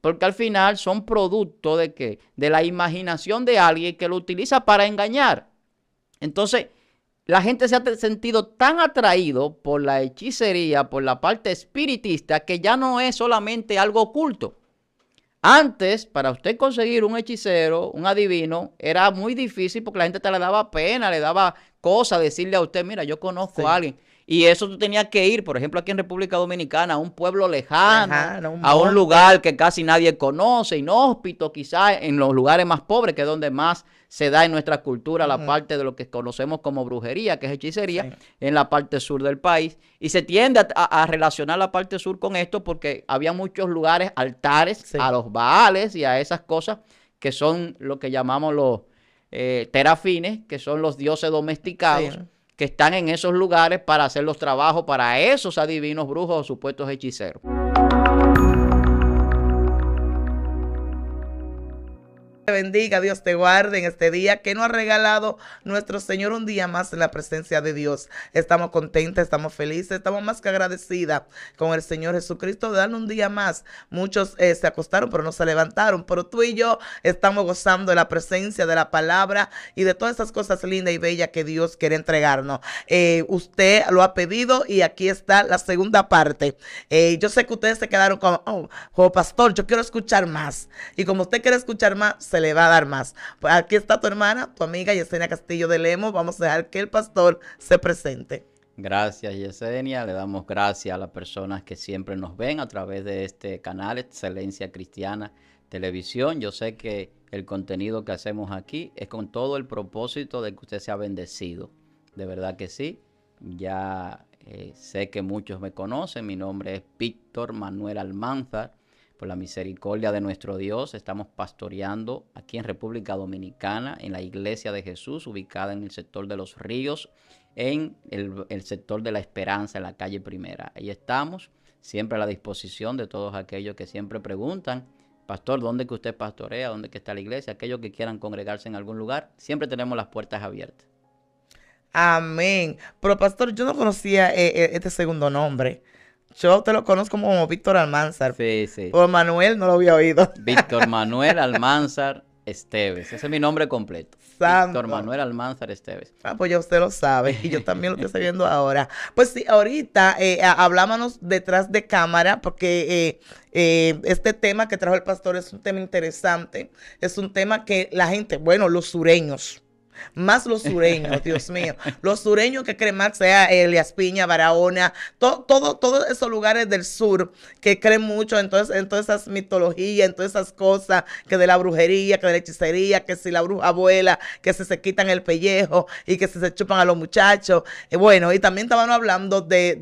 Porque al final son producto de que De la imaginación de alguien que lo utiliza para engañar. Entonces, la gente se ha sentido tan atraído por la hechicería, por la parte espiritista, que ya no es solamente algo oculto. Antes, para usted conseguir un hechicero, un adivino, era muy difícil porque la gente te le daba pena, le daba cosa decirle a usted, mira, yo conozco a alguien. Y eso tú tenías que ir, por ejemplo, aquí en República Dominicana, a un pueblo lejano, a un lugar que casi nadie conoce, inhóspito quizás, en los lugares más pobres, que es donde más se da en nuestra cultura la parte de lo que conocemos como brujería, que es hechicería, en la parte sur del país. Y se tiende a, relacionar la parte sur con esto porque había muchos lugares, altares a los baales y a esas cosas que son lo que llamamos los eh, terafines, que son los dioses domesticados que están en esos lugares para hacer los trabajos para esos adivinos, brujos o supuestos hechiceros. te bendiga, Dios te guarde en este día que nos ha regalado nuestro Señor un día más en la presencia de Dios. Estamos contentas, estamos felices, estamos más que agradecidas con el Señor Jesucristo de darle un día más. Muchos eh, se acostaron, pero no se levantaron, pero tú y yo estamos gozando de la presencia de la palabra y de todas esas cosas lindas y bellas que Dios quiere entregarnos. Eh, usted lo ha pedido y aquí está la segunda parte. Eh, yo sé que ustedes se quedaron como, oh, oh, pastor, yo quiero escuchar más. Y como usted quiere escuchar más, se le va a dar más. Pues aquí está tu hermana, tu amiga Yesenia Castillo de Lemos. Vamos a dejar que el pastor se presente. Gracias Yesenia, le damos gracias a las personas que siempre nos ven a través de este canal Excelencia Cristiana Televisión. Yo sé que el contenido que hacemos aquí es con todo el propósito de que usted sea bendecido. De verdad que sí. Ya eh, sé que muchos me conocen. Mi nombre es Víctor Manuel Almanzar la misericordia de nuestro Dios, estamos pastoreando aquí en República Dominicana, en la Iglesia de Jesús, ubicada en el sector de los ríos, en el, sector de la esperanza, en la calle primera. Ahí estamos, siempre a la disposición de todos aquellos que siempre preguntan Pastor, ¿dónde que usted pastorea? ¿Dónde que está la iglesia? Aquellos que quieran congregarse en algún lugar, siempre tenemos las puertas abiertas. Amén. Pero pastor, yo no conocía eh, eh, este segundo nombre yo te lo conozco como Víctor Almanzar. Sí, sí. O Manuel no lo había oído. Víctor Manuel Almanzar Esteves. Ese es mi nombre completo. Santo. Víctor Manuel Almanzar Esteves. Ah, pues ya usted lo sabe. Y yo también lo estoy viendo ahora. Pues sí, ahorita eh, detrás de cámara porque eh, eh, este tema que trajo el pastor es un tema interesante. Es un tema que la gente, bueno, los sureños más los sureños, Dios mío, los sureños que creen más, sea Elias Piña, Barahona, todo, todos esos lugares del sur que creen mucho en, todas, esas mitologías, en todas esas cosas, que de la brujería, que de la hechicería, que si la bruja abuela, que si se quitan el pellejo y que si se chupan a los muchachos. Eh, bueno, y también estaban hablando de,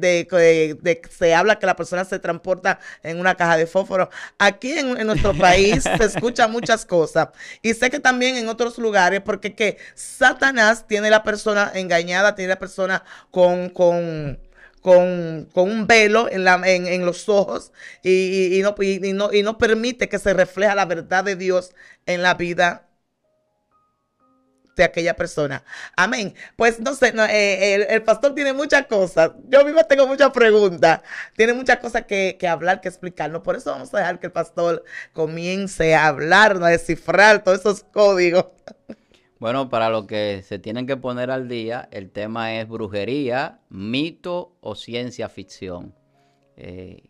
que se habla que la persona se transporta en una caja de fósforo. Aquí en, en nuestro país se escuchan muchas cosas y sé que también en otros lugares, porque que Satanás tiene la persona engañada, tiene la persona con, con, un velo en, en, los ojos y, no, y, no, permite que se refleje la verdad de Dios en la vida de aquella persona. Amén. Pues no sé, eh, el, pastor tiene muchas cosas. Yo misma tengo muchas preguntas. Tiene muchas cosas que, que hablar, que explicarnos. Por eso vamos a dejar que el pastor comience a hablar, a descifrar todos esos códigos. Bueno, para lo que se tienen que poner al día, el tema es brujería, mito o ciencia ficción. Eh,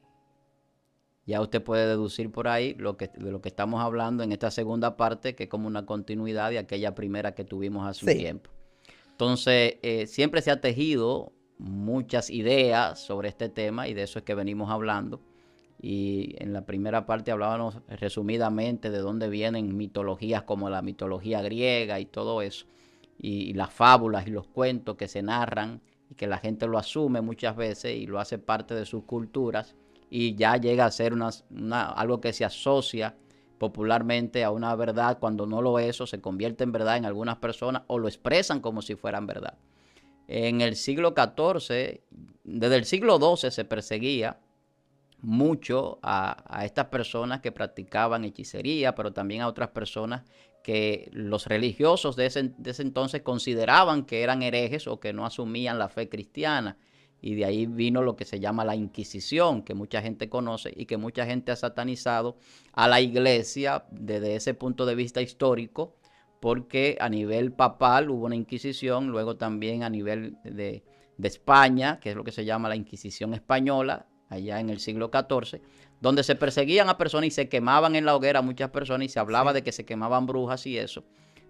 ya usted puede deducir por ahí lo que, de lo que estamos hablando en esta segunda parte, que es como una continuidad de aquella primera que tuvimos hace un tiempo. Entonces, eh, siempre se ha tejido muchas ideas sobre este tema y de eso es que venimos hablando y en la primera parte hablábamos resumidamente de dónde vienen mitologías como la mitología griega y todo eso, y, las fábulas y los cuentos que se narran y que la gente lo asume muchas veces y lo hace parte de sus culturas y ya llega a ser algo que se asocia popularmente a una verdad cuando no lo es o se convierte en verdad en algunas personas o lo expresan como si fueran verdad. En el siglo XIV, desde el siglo XII se perseguía mucho a, estas personas que practicaban hechicería, pero también a otras personas que los religiosos de ese, entonces consideraban que eran herejes o que no asumían la fe cristiana. Y de ahí vino lo que se llama la Inquisición, que mucha gente conoce y que mucha gente ha satanizado a la iglesia desde ese punto de vista histórico, porque a nivel papal hubo una Inquisición, luego también a nivel de, de España, que es lo que se llama la Inquisición española, allá en el siglo XIV, donde se perseguían a personas y se quemaban en la hoguera muchas personas y se hablaba de que se quemaban brujas y eso.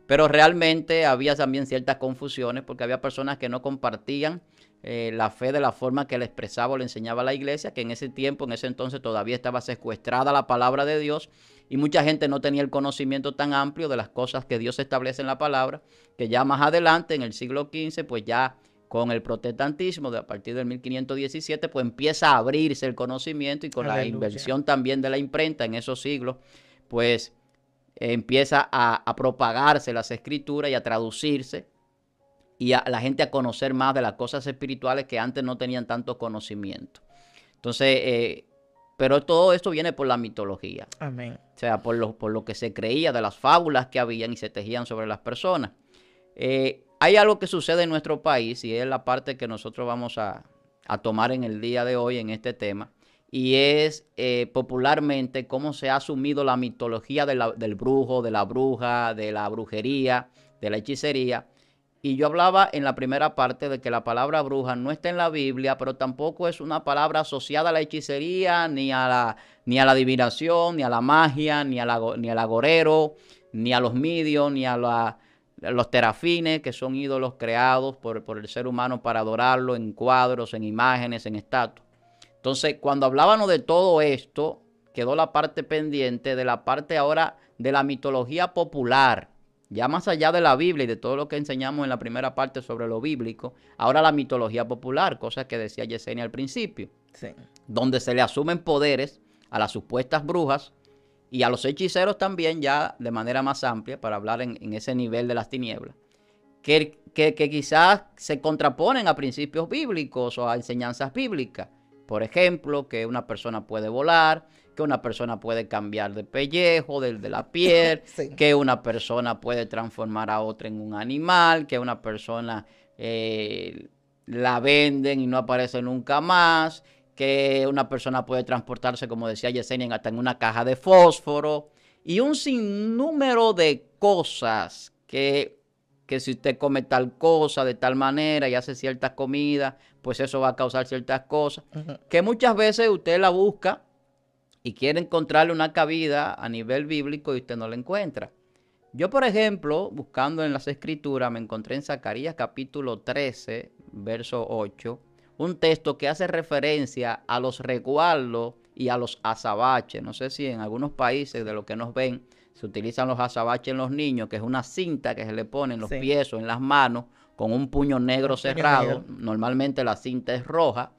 Pero realmente había también ciertas confusiones porque había personas que no compartían eh, la fe de la forma que le expresaba o le enseñaba la iglesia, que en ese tiempo, en ese entonces todavía estaba secuestrada la palabra de Dios y mucha gente no tenía el conocimiento tan amplio de las cosas que Dios establece en la palabra, que ya más adelante, en el siglo XV, pues ya con el protestantismo, de a partir del 1517, pues empieza a abrirse el conocimiento y con la inversión también de la imprenta en esos siglos, pues empieza a, propagarse las escrituras y a traducirse y a la gente a conocer más de las cosas espirituales que antes no tenían tanto conocimiento. Entonces, eh, pero todo esto viene por la mitología. Amén. O sea, por lo, que se creía de las fábulas que habían y se tejían sobre las personas. Eh, hay algo que sucede en nuestro país y es la parte que nosotros vamos a, tomar en el día de hoy en este tema y es eh, popularmente cómo se ha asumido la mitología del brujo, de la bruja, de la brujería, de la hechicería. Y yo hablaba en la primera parte de que la palabra bruja no está en la Biblia, pero tampoco es una palabra asociada a la hechicería, ni a la, ni a la adivinación, ni a la magia, ni, a la, ni al agorero, ni a los medios, ni a la los terafines, que son ídolos creados por, el ser humano para adorarlo en cuadros, en imágenes, en estatuas. Entonces, cuando hablábamos de todo esto, quedó la parte pendiente de la parte ahora de la mitología popular. Ya más allá de la Biblia y de todo lo que enseñamos en la primera parte sobre lo bíblico, ahora la mitología popular, cosa que decía Yesenia al principio, donde se le asumen poderes a las supuestas brujas y a los hechiceros también ya de manera más amplia, para hablar en, ese nivel de las tinieblas, que, quizás se contraponen a principios bíblicos o a enseñanzas bíblicas. Por ejemplo, que una persona puede volar, que una persona puede cambiar de pellejo, del de la piel, que una persona puede transformar a otra en un animal, que una persona eh, la venden y no aparece nunca más, que una persona puede transportarse, como decía Yesenia, hasta en una caja de fósforo y un sinnúmero de cosas que, si usted come tal cosa de tal manera y hace ciertas comidas, pues eso va a causar ciertas cosas, que muchas veces usted la busca y quiere encontrarle una cabida a nivel bíblico y usted no la encuentra. Yo, por ejemplo, buscando en las escrituras, me encontré en Zacarías capítulo 13, verso 8, un texto que hace referencia a los resguardos y a los azabaches. No sé si en algunos países de los que nos ven se utilizan los azabaches en los niños, que es una cinta que se le pone en los pies o en las manos con un puño negro cerrado. Normalmente la cinta es roja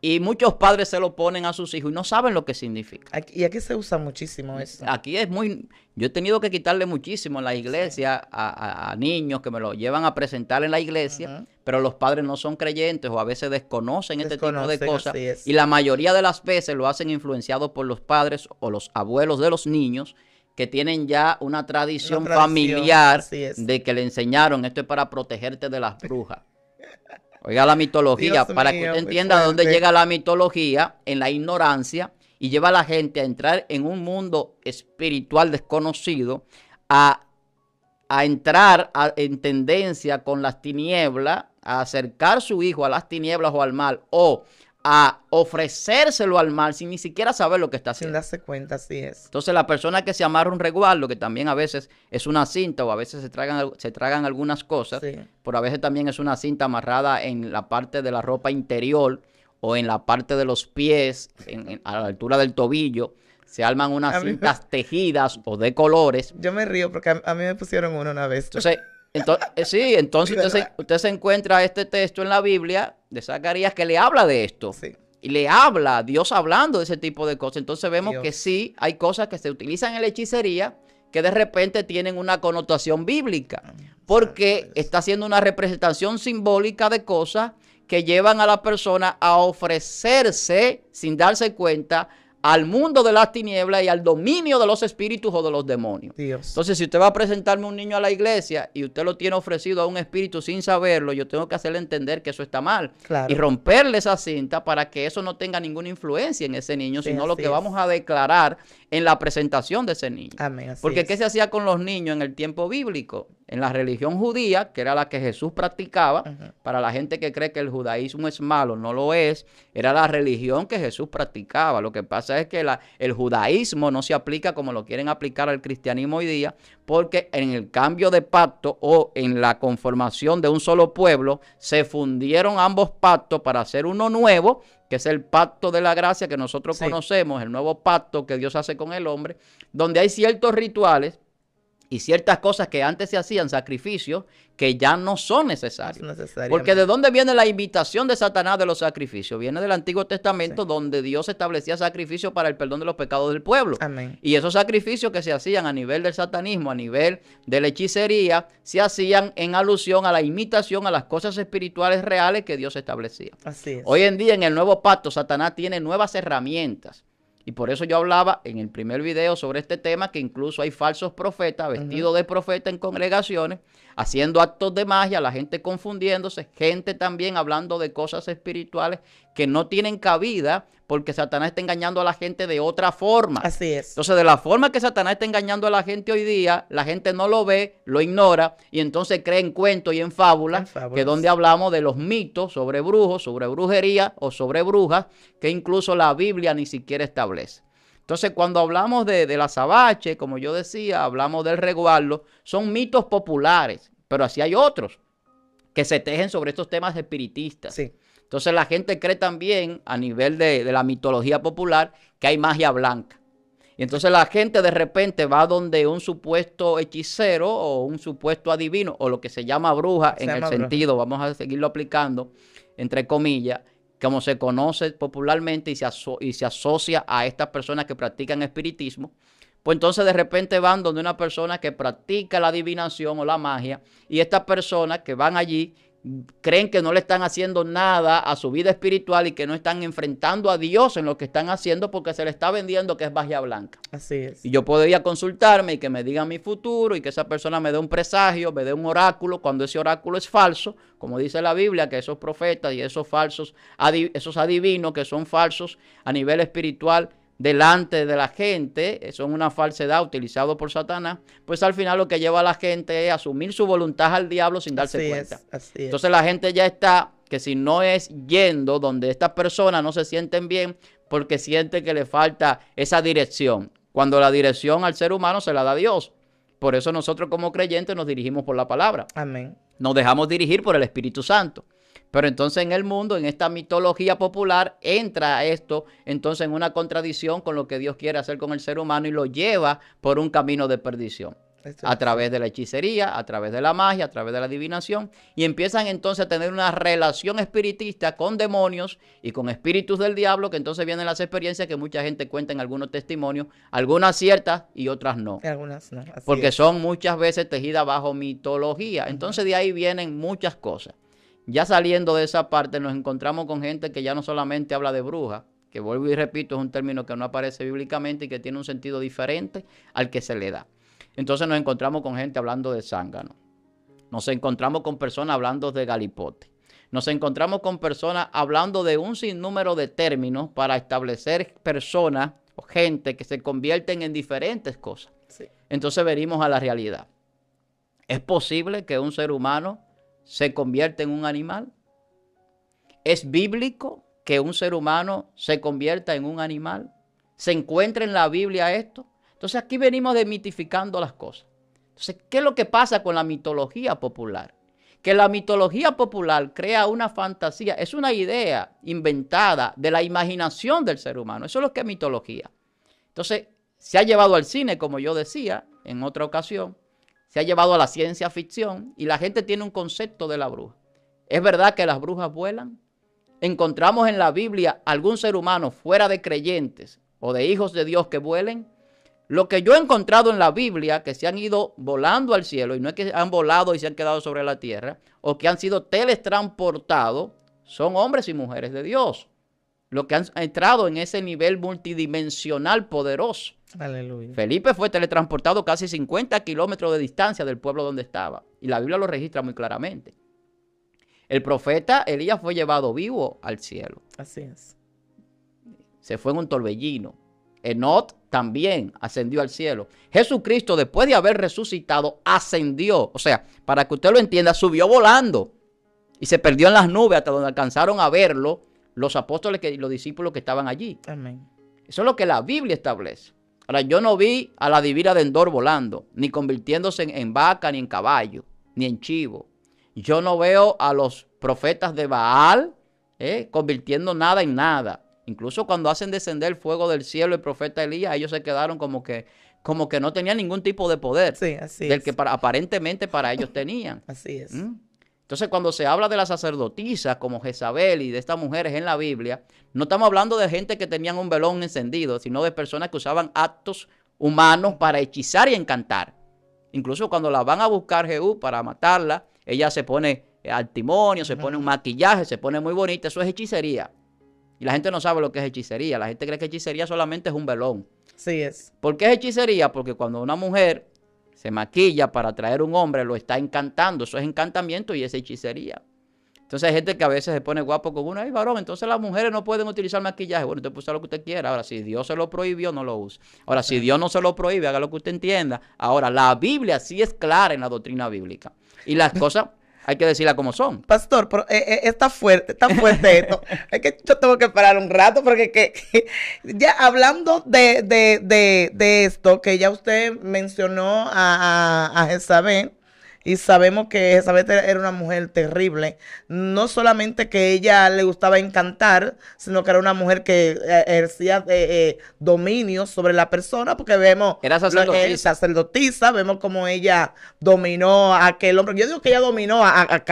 y muchos padres se lo ponen a sus hijos y no saben lo que significa. y aquí se usa muchísimo mm, eso. Aquí es muy... Yo he tenido que quitarle muchísimo en la iglesia a, niños que me lo llevan a presentar en la iglesia, pero los padres no son creyentes o a veces desconocen, este tipo de cosas. Y la mayoría de las veces lo hacen influenciado por los padres o los abuelos de los niños que tienen ya una tradición, una tradición familiar de que le enseñaron esto es para protegerte de las brujas. Oiga la mitología, para que usted entienda dónde llega la mitología en la ignorancia y lleva a la gente a entrar en un mundo espiritual desconocido, a, a entrar en tendencia con las tinieblas, a acercar su hijo a las tinieblas o al mal, o a ofrecérselo al mal sin ni siquiera saber lo que está haciendo. Sin darse cuenta, así es. Entonces, la persona que se amarra un resguardo, que también a veces es una cinta o a veces se tragan, se tragan algunas cosas, pero a veces también es una cinta amarrada en la parte de la ropa interior o en la parte de los pies, a la altura del tobillo. Se arman unas cintas tejidas o de colores. Yo me río porque a, mí me pusieron uno una vez. Entonces, eh, sí, entonces usted, se, encuentra este texto en la Biblia de Zacarías que le habla de esto. Y le habla, Dios hablando de ese tipo de cosas. Entonces vemos que sí hay cosas que se utilizan en la hechicería que de repente tienen una connotación bíblica, ah, porque está haciendo una representación simbólica de cosas que llevan a la persona a ofrecerse sin darse cuenta al mundo de las tinieblas y al dominio de los espíritus o de los demonios. Entonces, si usted va a presentarme un niño a la iglesia y usted lo tiene ofrecido a un espíritu sin saberlo, yo tengo que hacerle entender que eso está mal y romperle esa cinta para que eso no tenga ninguna influencia en ese niño, sino lo que vamos a declarar en la presentación de ese niño. Porque ¿qué se hacía con los niños en el tiempo bíblico? en la religión judía, que era la que Jesús practicaba, para la gente que cree que el judaísmo es malo, no lo es, era la religión que Jesús practicaba. Lo que pasa es que el judaísmo no se aplica como lo quieren aplicar al cristianismo hoy día, porque en el cambio de pacto o en la conformación de un solo pueblo, se fundieron ambos pactos para hacer uno nuevo, que es el pacto de la gracia que nosotros conocemos, el nuevo pacto que Dios hace con el hombre, donde hay ciertos rituales y ciertas cosas que antes se hacían sacrificios que ya no son necesarios. Porque de dónde viene la invitación de Satanás de los sacrificios? Viene del Antiguo Testamento donde Dios establecía sacrificios para el perdón de los pecados del pueblo. Y esos sacrificios que se hacían a nivel del satanismo, a nivel de la hechicería, se hacían en alusión a la imitación a las cosas espirituales reales que Dios establecía. Así es. Hoy en día en el nuevo pacto Satanás tiene nuevas herramientas y por eso yo hablaba en el primer video sobre este tema que incluso hay falsos profetas vestidos de profeta en congregaciones haciendo actos de magia, la gente confundiéndose, gente también hablando de cosas espirituales que no tienen cabida porque Satanás está engañando a la gente de otra forma. Así es. Entonces, de la forma que Satanás está engañando a la gente hoy día, la gente no lo ve, lo ignora y entonces cree en cuentos y en fábulas, que es donde hablamos de los mitos sobre brujos, sobre brujería o sobre brujas, que incluso la Biblia ni siquiera establece. Entonces, cuando hablamos de, la sabache, como yo decía, hablamos del reguardo, son mitos populares, pero así hay otros que se tejen sobre estos temas espiritistas. Sí. Entonces, la gente cree también, a nivel de, la mitología popular, que hay magia blanca. Y entonces la gente de repente va donde un supuesto hechicero o un supuesto adivino o lo que se llama bruja en el sentido, vamos a seguirlo aplicando, entre comillas, como se conoce popularmente y se, y se asocia a estas personas que practican espiritismo, pues entonces de repente van donde una persona que practica la adivinación o la magia y estas personas que van allí creen que no le están haciendo nada a su vida espiritual y que no están enfrentando a Dios en lo que están haciendo porque se le está vendiendo que es magia blanca. Así es. Y yo podría consultarme y que me diga mi futuro y que esa persona me dé un presagio, me dé un oráculo, cuando ese oráculo es falso, como dice la Biblia, que esos profetas y esos falsos, esos adivinos que son falsos a nivel espiritual, delante de la gente, es una falsedad utilizado por Satanás, pues al final lo que lleva a la gente es asumir su voluntad al diablo sin darse cuenta. Entonces la gente ya está que si no es yendo donde estas personas no se sienten bien porque siente que le falta esa dirección, cuando la dirección al ser humano se la da Dios. Por eso nosotros como creyentes nos dirigimos por la palabra. Amén. Nos dejamos dirigir por el Espíritu Santo. Pero entonces en el mundo, en esta mitología popular, entra esto entonces en una contradicción con lo que Dios quiere hacer con el ser humano y lo lleva por un camino de perdición. a través de la hechicería, a través de la magia, a través de la adivinación. Y empiezan entonces a tener una relación espiritista con demonios y con espíritus del diablo, que entonces vienen las experiencias que mucha gente cuenta en algunos testimonios, algunas ciertas y otras no. Algunas no. Porque son muchas veces tejidas bajo mitología. Entonces de ahí vienen muchas cosas. Ya saliendo de esa parte nos encontramos con gente que ya no solamente habla de bruja, que vuelvo y repito, es un término que no aparece bíblicamente y que tiene un sentido diferente al que se le da. Entonces nos encontramos con gente hablando de zángano. Nos encontramos con personas hablando de galipote. Nos encontramos con personas hablando de un sinnúmero de términos para establecer personas o gente que se convierten en diferentes cosas. Entonces venimos a la realidad. ¿Es posible que un ser humano se convierte en un animal? ¿Es bíblico que un ser humano se convierta en un animal? ¿Se encuentra en la Biblia esto? Entonces aquí venimos demitificando las cosas. Entonces, ¿qué es lo que pasa con la mitología popular? Que la mitología popular crea una fantasía, es una idea inventada de la imaginación del ser humano. Eso es lo que es mitología. Entonces, se ha llevado al cine, como yo decía en otra ocasión, se ha llevado a la ciencia ficción y la gente tiene un concepto de la bruja. ¿Es verdad que las brujas vuelan? ¿Encontramos en la Biblia algún ser humano fuera de creyentes o de hijos de Dios que vuelen? Lo que yo he encontrado en la Biblia, que se han ido volando al cielo, y no es que han volado y se han quedado sobre la tierra, o que han sido teletransportados, son hombres y mujeres de Dios. Los que han entrado en ese nivel multidimensional poderoso. Aleluya. Felipe fue teletransportado casi 50 kilómetros de distancia del pueblo donde estaba. Y la Biblia lo registra muy claramente. El profeta Elías fue llevado vivo al cielo. Así es. Se fue en un torbellino. Enot también ascendió al cielo. Jesucristo, después de haber resucitado, ascendió. O sea, para que usted lo entienda, subió volando. Y se perdió en las nubes hasta donde alcanzaron a verlo los apóstoles y los discípulos que estaban allí. Amén. Eso es lo que la Biblia establece. Ahora, yo no vi a la divina de Endor volando, ni convirtiéndose en, vaca, ni en caballo, ni en chivo. Yo no veo a los profetas de Baal eh, convirtiendo nada en nada. Incluso cuando hacen descender el fuego del cielo el profeta Elías, ellos se quedaron como que, como que no tenían ningún tipo de poder sí, así del que aparentemente para ellos tenían. Así es. ¿Mm? Entonces, cuando se habla de las sacerdotisas como Jezabel y de estas mujeres en la Biblia, no estamos hablando de gente que tenían un velón encendido, sino de personas que usaban actos humanos para hechizar y encantar. Incluso cuando la van a buscar Jehú para matarla, ella se pone eh, al timonio, se pone un maquillaje, se pone muy bonita, eso es hechicería. Y la gente no sabe lo que es hechicería, la gente cree que hechicería solamente es un velón. Sí es. ¿Por qué es hechicería? Porque cuando una mujer se maquilla para atraer un hombre, lo está encantando. Eso es encantamiento y es hechicería. Entonces hay gente que a veces se pone guapo con uno, ay varón, entonces las mujeres no pueden utilizar maquillaje. Bueno, usted puede lo que usted quiera. Ahora, si Dios se lo prohibió, no lo use. Ahora, si Dios no se lo prohíbe, haga lo que usted entienda. Ahora, la Biblia sí es clara en la doctrina bíblica. Y las cosas hay que decirla como son. Pastor, pero, eh, eh está fuerte, está fuerte esto. es que yo tengo que parar un rato porque que, ya hablando de, de, esto que ya usted mencionó a, a, a y sabemos que Elizabeth era una mujer terrible. No solamente que ella le gustaba encantar, sino que era una mujer que eh, ejercía eh, eh, dominio sobre la persona, porque vemos... Era sacerdotisa. sacerdotisa, vemos como ella dominó a aquel hombre. Yo digo que ella dominó a, a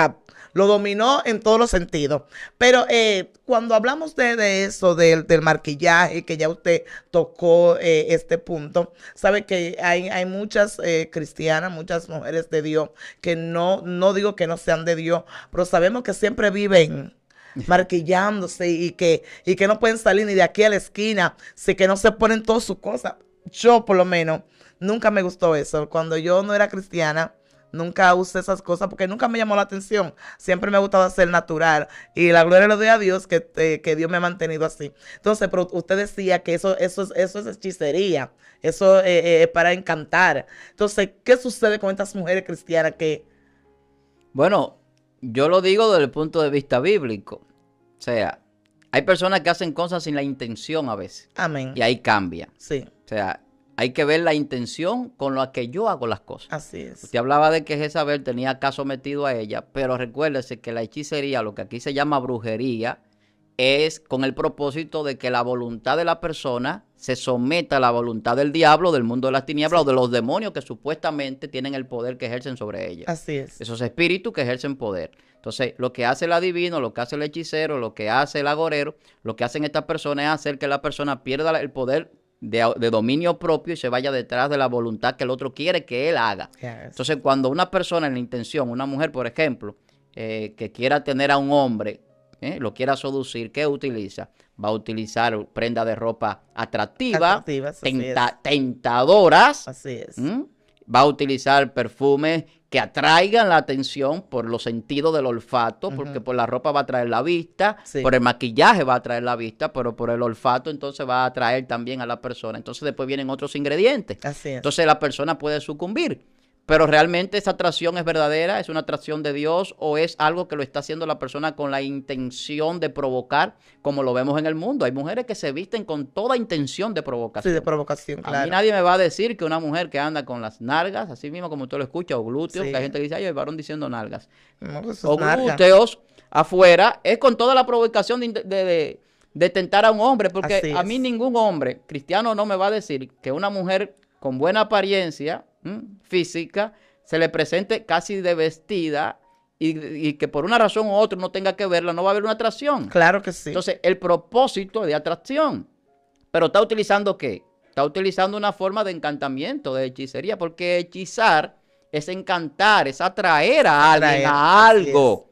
lo dominó en todos los sentidos. Pero eh, cuando hablamos de, eso, del, del, marquillaje, que ya usted tocó eh, este punto, sabe que hay, hay muchas eh, cristianas, muchas mujeres de Dios, que no, no digo que no sean de Dios, pero sabemos que siempre viven marquillándose y que, y que no pueden salir ni de aquí a la esquina, si que no se ponen todas sus cosas. Yo, por lo menos, nunca me gustó eso. Cuando yo no era cristiana, Nunca use esas cosas porque nunca me llamó la atención. Siempre me ha gustado ser natural. Y la gloria le doy a Dios que, eh, Dios me ha mantenido así. Entonces, pero usted decía que eso, eso, es, eso es hechicería. Eso eh, eh, es para encantar. Entonces, ¿qué sucede con estas mujeres cristianas que... Bueno, yo lo digo desde el punto de vista bíblico. O sea, hay personas que hacen cosas sin la intención a veces. Amén. Y ahí cambia. Sí. O sea, hay que ver la intención con la que yo hago las cosas. Así es. Usted hablaba de que Jezabel tenía caso metido a ella, pero recuérdese que la hechicería, lo que aquí se llama brujería, es con el propósito de que la voluntad de la persona se someta a la voluntad del diablo, del mundo de las tinieblas o de los demonios que supuestamente tienen el poder que ejercen sobre ella. Así es. Esos espíritus que ejercen poder. Entonces, lo que hace el adivino, lo que hace el hechicero, lo que hace el agorero, lo que hacen estas personas es hacer que la persona pierda el poder de, dominio propio y se vaya detrás de la voluntad que el otro quiere que él haga. Entonces, cuando una persona en la intención, una mujer, por ejemplo, eh, que quiera tener a un hombre, eh, lo quiera seducir, ¿qué utiliza? Va a utilizar prenda de ropa atractiva, atractivas, tentadoras. Así Va a utilizar perfumes que atraigan la atención por los sentidos del olfato, porque por la ropa va a atraer la vista, por el maquillaje va a atraer la vista, pero por el olfato entonces va a atraer también a la persona. Entonces después vienen otros ingredientes. Así Entonces la persona puede sucumbir. Pero realmente esa atracción es verdadera, es una atracción de Dios o es algo que lo está haciendo la persona con la intención de provocar, como lo vemos en el mundo. Hay mujeres que se visten con toda intención de provocación. Sí, de provocación, claro. A nadie me va a decir que una mujer que anda con las nalgas, así mismo como tú lo escuchas, o glúteos, que hay gente que dice, ay, el varón diciendo nalgas. No, pues, o glúteos afuera, es con toda la provocación de, tentar a un hombre, porque a mí ningún hombre cristiano no me va a decir que una mujer con buena apariencia, física se le presente casi de vestida y, que por una razón u otra no tenga que verla, no va a haber una atracción. Claro que sí. Entonces, el propósito de atracción. Pero está utilizando qué? Está utilizando una forma de encantamiento, de hechicería, porque hechizar es encantar, es atraer a alguien, a algo.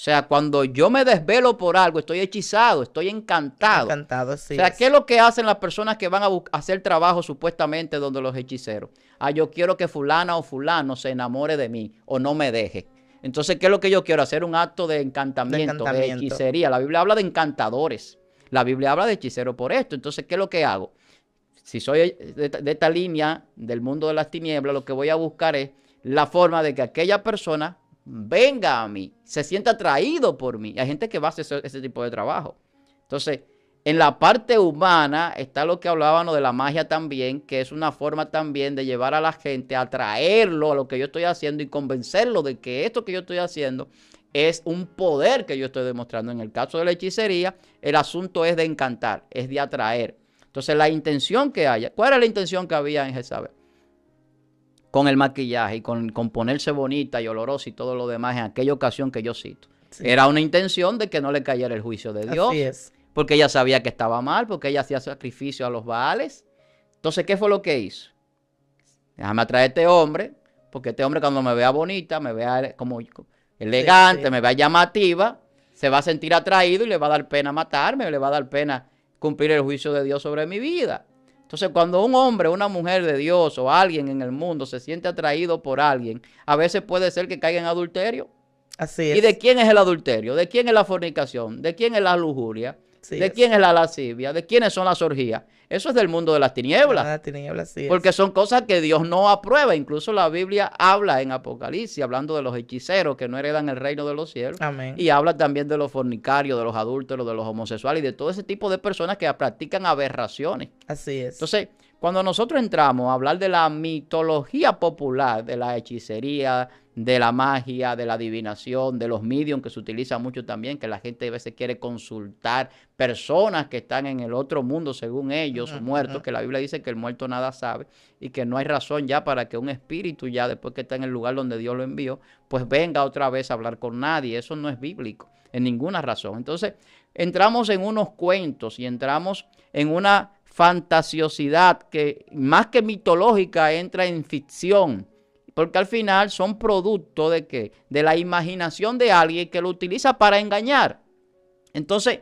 O sea, cuando yo me desvelo por algo, estoy hechizado, estoy encantado. Encantado, sí. O sea, ¿qué es lo que hacen las personas que van a hacer trabajo supuestamente donde los hechiceros? Ah, yo quiero que fulana o fulano se enamore de mí o no me deje. Entonces, ¿qué es lo que yo quiero? Hacer un acto de encantamiento, de, hechicería. La Biblia habla de encantadores. La Biblia habla de hechiceros por esto. Entonces, ¿qué es lo que hago? Si soy de esta línea del mundo de las tinieblas, lo que voy a buscar es la forma de que aquella persona venga a mí, se sienta atraído por mí. Hay gente que va a hacer ese, tipo de trabajo. Entonces, en la parte humana está lo que hablábamos de la magia también, que es una forma también de llevar a la gente, a atraerlo a lo que yo estoy haciendo y convencerlo de que esto que yo estoy haciendo es un poder que yo estoy demostrando. En el caso de la hechicería, el asunto es de encantar, es de atraer. Entonces, la intención que haya, ¿cuál era la intención que había en Jezabel? con el maquillaje y con, ponerse bonita y olorosa y todo lo demás en aquella ocasión que yo cito. Era una intención de que no le cayera el juicio de Dios. Así es. Porque ella sabía que estaba mal, porque ella hacía sacrificio a los baales. Entonces, ¿qué fue lo que hizo? Déjame atraer a este hombre, porque este hombre cuando me vea bonita, me vea como elegante, me vea llamativa, se va a sentir atraído y le va a dar pena matarme, le va a dar pena cumplir el juicio de Dios sobre mi vida. Entonces, cuando un hombre, una mujer de Dios o alguien en el mundo se siente atraído por alguien, a veces puede ser que caiga en adulterio. Así es. ¿Y de quién es el adulterio? ¿De quién es la fornicación? ¿De quién es la lujuria? ¿De quién es la lascivia? ¿De quiénes son las orgías? Eso es del mundo de las tinieblas. Ah, tinieblas sí porque son cosas que Dios no aprueba. Incluso la Biblia habla en Apocalipsis, hablando de los hechiceros que no heredan el reino de los cielos. Amén. Y habla también de los fornicarios, de los adúlteros, de los homosexuales y de todo ese tipo de personas que practican aberraciones. Así es. Entonces, cuando nosotros entramos a hablar de la mitología popular, de la hechicería, de la magia, de la adivinación, de los mediums que se utiliza mucho también, que la gente a veces quiere consultar personas que están en el otro mundo, según ellos, muertos, que la Biblia dice que el muerto nada sabe y que no hay razón ya para que un espíritu ya después que está en el lugar donde Dios lo envió, pues venga otra vez a hablar con nadie. Eso no es bíblico, en ninguna razón. Entonces, entramos en unos cuentos y entramos en una fantasiosidad que más que mitológica entra en ficción, porque al final son producto de que de la imaginación de alguien que lo utiliza para engañar. Entonces,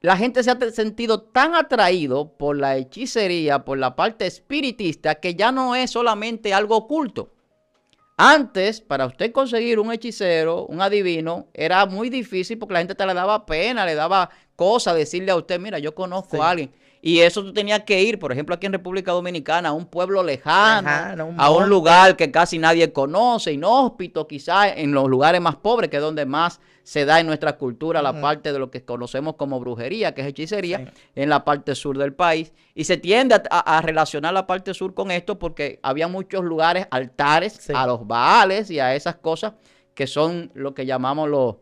la gente se ha sentido tan atraído por la hechicería, por la parte espiritista, que ya no es solamente algo oculto. Antes, para usted conseguir un hechicero, un adivino, era muy difícil porque la gente te le daba pena, le daba cosa decirle a usted, mira, yo conozco a alguien. Y eso tú tenías que ir, por ejemplo, aquí en República Dominicana, a un pueblo lejano, a un lugar que casi nadie conoce, inhóspito quizás, en los lugares más pobres, que es donde más se da en nuestra cultura la parte de lo que conocemos como brujería, que es hechicería, en la parte sur del país. Y se tiende a, relacionar la parte sur con esto porque había muchos lugares, altares a los baales y a esas cosas que son lo que llamamos los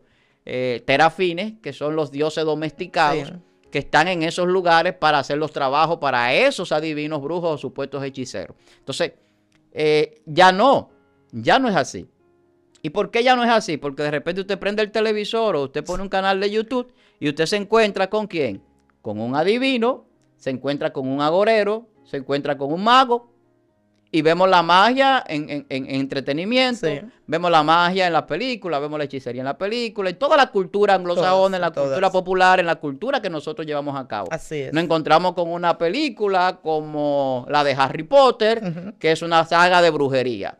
eh, terafines, que son los dioses domesticados que están en esos lugares para hacer los trabajos para esos adivinos, brujos o supuestos hechiceros. Entonces, eh, ya no, ya no es así. ¿Y por qué ya no es así? Porque de repente usted prende el televisor o usted pone un canal de YouTube y usted se encuentra con quién? Con un adivino, se encuentra con un agorero, se encuentra con un mago, y vemos la magia en, entretenimiento, vemos la magia en las películas, vemos la hechicería en las películas, en toda la cultura anglosajona, en la cultura popular, en la cultura que nosotros llevamos a cabo. Así es. Nos encontramos con una película como la de Harry Potter, que es una saga de brujería.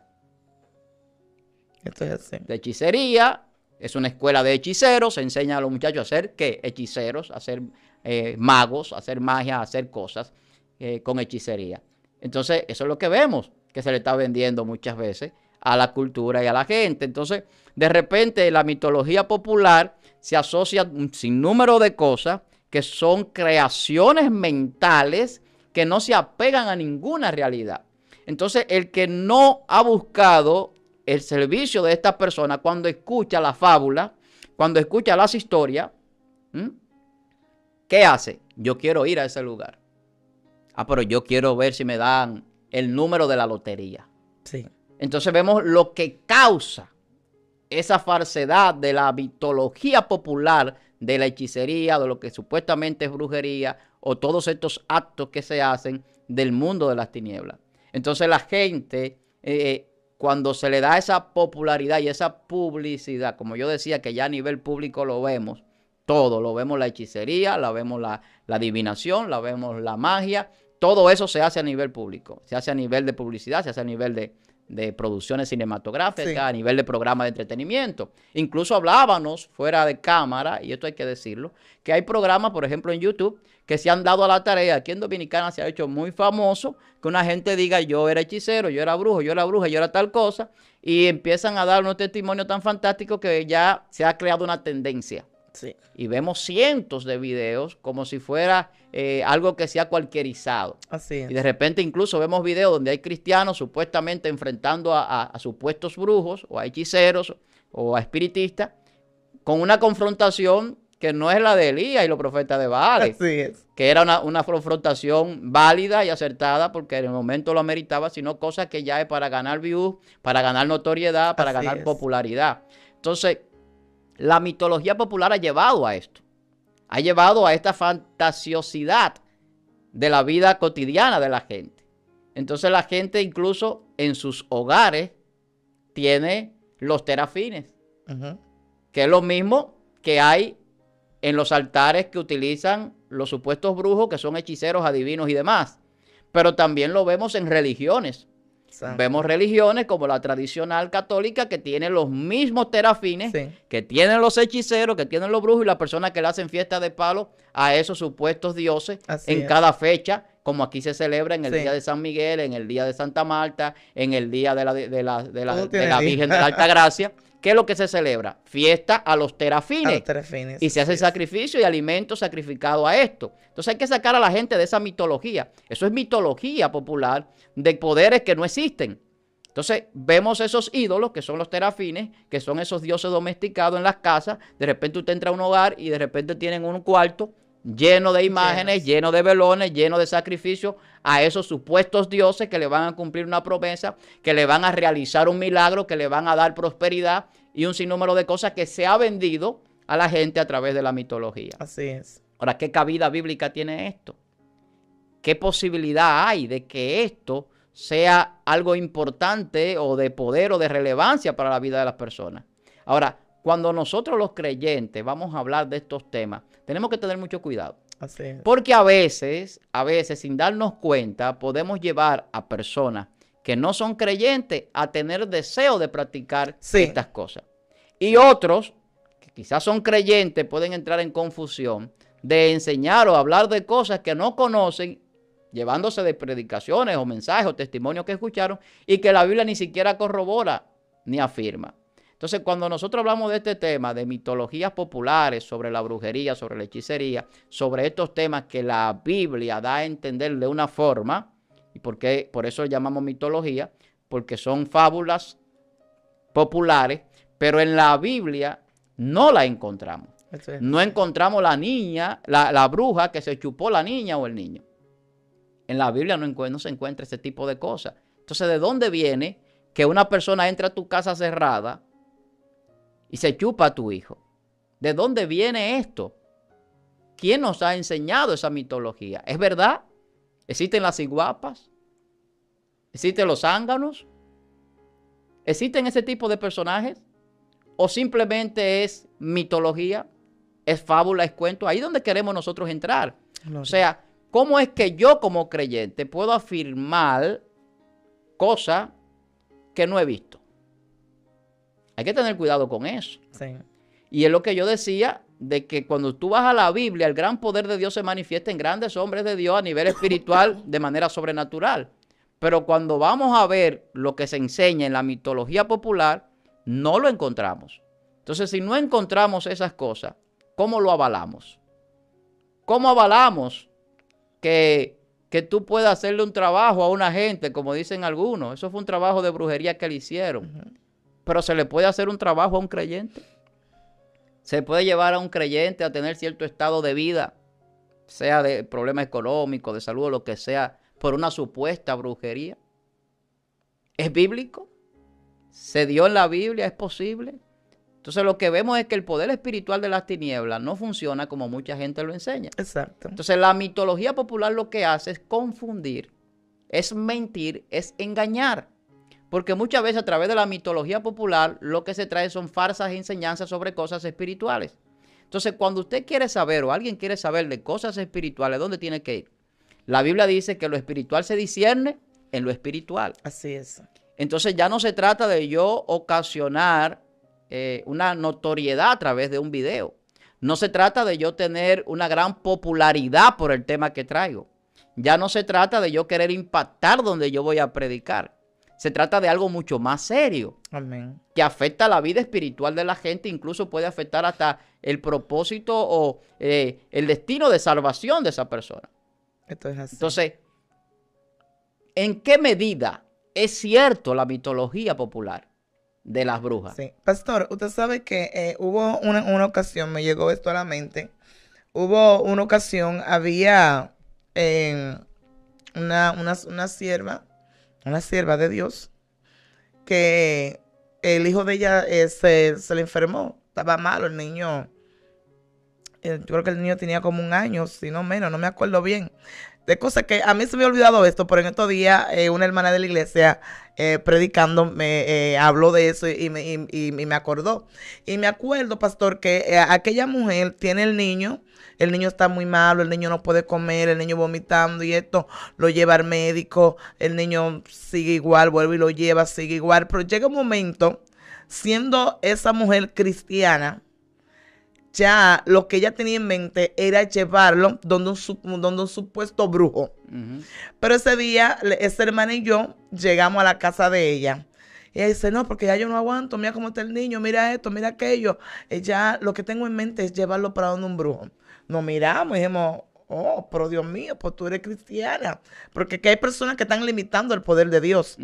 Esto es así. De hechicería, es una escuela de hechiceros, se enseña a los muchachos a ser qué? Hechiceros, a ser eh, magos, a hacer magia, a hacer cosas eh, con hechicería. Entonces, eso es lo que vemos, que se le está vendiendo muchas veces a la cultura y a la gente. Entonces, de repente, la mitología popular se asocia a un sinnúmero de cosas que son creaciones mentales que no se apegan a ninguna realidad. Entonces, el que no ha buscado el servicio de esta persona cuando escucha la fábula, cuando escucha las historias, ¿qué hace? Yo quiero ir a ese lugar. Ah, pero yo quiero ver si me dan el número de la lotería. Sí. Entonces vemos lo que causa esa falsedad de la mitología popular de la hechicería, de lo que supuestamente es brujería, o todos estos actos que se hacen del mundo de las tinieblas. Entonces la gente, eh, cuando se le da esa popularidad y esa publicidad, como yo decía, que ya a nivel público lo vemos, todo, lo vemos la hechicería, la vemos la, la adivinación, la vemos la magia, todo eso se hace a nivel público, se hace a nivel de publicidad, se hace a nivel de, producciones cinematográficas, a nivel de programas de entretenimiento. Incluso hablábamos fuera de cámara, y esto hay que decirlo, que hay programas, por ejemplo, en YouTube, que se han dado a la tarea, aquí en Dominicana se ha hecho muy famoso, que una gente diga yo era hechicero, yo era brujo, yo era bruja, yo era tal cosa, y empiezan a dar un testimonio tan fantástico que ya se ha creado una tendencia. Y vemos cientos de videos como si fuera eh, algo que se ha cualquierizado. Así es. Y de repente incluso vemos videos donde hay cristianos supuestamente enfrentando a, supuestos brujos o a hechiceros o a espiritistas con una confrontación que no es la de Elías y los profetas de Baal. Así es. Que era una, confrontación válida y acertada porque en el momento lo ameritaba, sino cosas que ya es para ganar views, para ganar notoriedad, para ganar popularidad. Entonces, la mitología popular ha llevado a esto ha llevado a esta fantasiosidad de la vida cotidiana de la gente. Entonces la gente incluso en sus hogares tiene los terafines, que es lo mismo que hay en los altares que utilizan los supuestos brujos, que son hechiceros, adivinos y demás. Pero también lo vemos en religiones. Vemos religiones como la tradicional católica que tiene los mismos terafines, que tienen los hechiceros, que tienen los brujos y las personas que le hacen fiesta de palo a esos supuestos dioses en cada fecha como aquí se celebra en el día de San Miguel, en el día de Santa Marta, en el día de la, de la, la, Virgen de la Alta Gracia. ¿Qué es lo que se celebra? Fiesta a los terafines. y se hace sacrificio y alimento sacrificado a esto. Entonces hay que sacar a la gente de esa mitología. Eso es mitología popular de poderes que no existen. Entonces vemos esos ídolos que son los terafines, que son esos dioses domesticados en las casas. De repente usted entra a un hogar y de repente tienen un cuarto lleno de imágenes, lleno de velones, lleno de sacrificios a esos supuestos dioses que le van a cumplir una promesa, que le van a realizar un milagro, que le van a dar prosperidad y un sinnúmero de cosas que se ha vendido a la gente a través de la mitología. Así es. Ahora, ¿qué cabida bíblica tiene esto? ¿Qué posibilidad hay de que esto sea algo importante o de poder o de relevancia para la vida de las personas? Ahora, cuando nosotros los creyentes vamos a hablar de estos temas, tenemos que tener mucho cuidado. Porque a veces, a veces sin darnos cuenta, podemos llevar a personas que no son creyentes a tener deseo de practicar estas cosas. Y otros, que quizás son creyentes, pueden entrar en confusión de enseñar o hablar de cosas que no conocen, llevándose de predicaciones o mensajes o testimonios que escucharon y que la Biblia ni siquiera corrobora ni afirma. Entonces, cuando nosotros hablamos de este tema, de mitologías populares, sobre la brujería, sobre la hechicería, sobre estos temas que la Biblia da a entender de una forma, y porque, por eso llamamos mitología, porque son fábulas populares, pero en la Biblia no la encontramos. No encontramos la niña, la, bruja que se chupó la niña o el niño. En la Biblia no, no se encuentra ese tipo de cosas. Entonces, ¿de dónde viene que una persona entre a tu casa cerrada? y se chupa a tu hijo. ¿De dónde viene esto? ¿Quién nos ha enseñado esa mitología? ¿Es verdad? ¿Existen las iguapas? ¿Existen los ánganos? ¿Existen ese tipo de personajes? ¿O simplemente es mitología? ¿Es fábula? ¿Es cuento? Ahí es donde queremos nosotros entrar. o sea, ¿cómo es que yo como creyente puedo afirmar cosas que no he visto? Hay que tener cuidado con eso. Y es lo que yo decía de que cuando tú vas a la Biblia, el gran poder de Dios se manifiesta en grandes hombres de Dios a nivel espiritual de manera sobrenatural. Pero cuando vamos a ver lo que se enseña en la mitología popular, no lo encontramos. Entonces, si no encontramos esas cosas, ¿cómo lo avalamos? ¿Cómo avalamos que, que tú puedas hacerle un trabajo a una gente, como dicen algunos? Eso fue un trabajo de brujería que le hicieron. Pero se le puede hacer un trabajo a un creyente. Se puede llevar a un creyente a tener cierto estado de vida, sea de problema económico, de salud, o lo que sea, por una supuesta brujería. ¿Es bíblico? ¿Se dio en la Biblia? ¿Es posible? Entonces lo que vemos es que el poder espiritual de las tinieblas no funciona como mucha gente lo enseña. Exacto. Entonces la mitología popular lo que hace es confundir, es mentir, es engañar. Porque muchas veces a través de la mitología popular lo que se trae son farsas e enseñanzas sobre cosas espirituales. Entonces, cuando usted quiere saber o alguien quiere saber de cosas espirituales, ¿dónde tiene que ir? La Biblia dice que lo espiritual se discierne en lo espiritual. Así es. Entonces ya no se trata de yo ocasionar eh, una notoriedad a través de un video. No se trata de yo tener una gran popularidad por el tema que traigo. Ya no se trata de yo querer impactar donde yo voy a predicar. Se trata de algo mucho más serio. Amén. Que afecta la vida espiritual de la gente, incluso puede afectar hasta el propósito o eh, el destino de salvación de esa persona. Esto es así. Entonces, ¿en qué medida es cierto la mitología popular? de las brujas. Sí. Pastor, usted sabe que eh, hubo una, ocasión, me llegó esto a la mente, hubo una ocasión, había eh, una, una sierva una sierva de Dios, que el hijo de ella eh, se, le enfermó, estaba malo el niño. Eh, yo creo que el niño tenía como un año, si no menos, no me acuerdo bien de cosas que a mí se me ha olvidado esto, pero en estos días eh, una hermana de la iglesia eh, predicando me eh, habló de eso y me, y me, acordó. Y me acuerdo, pastor, que aquella mujer tiene el niño, el niño está muy malo, el niño no puede comer, el niño vomitando y esto lo lleva al médico, el niño sigue igual, vuelve y lo lleva, sigue igual, pero llega un momento, siendo esa mujer cristiana, ya lo que ella tenía en mente era llevarlo donde un, donde supuesto brujo. Pero ese día, esa hermana y yo llegamos a la casa de ella. Y ella dice, no, porque ya yo no aguanto, mira cómo está el niño, mira esto, mira aquello. Ella, lo que tengo en mente es llevarlo para donde un brujo. Nos miramos y dijimos, oh, pero Dios mío, pues tú eres cristiana. Porque que hay personas que están limitando el poder de Dios,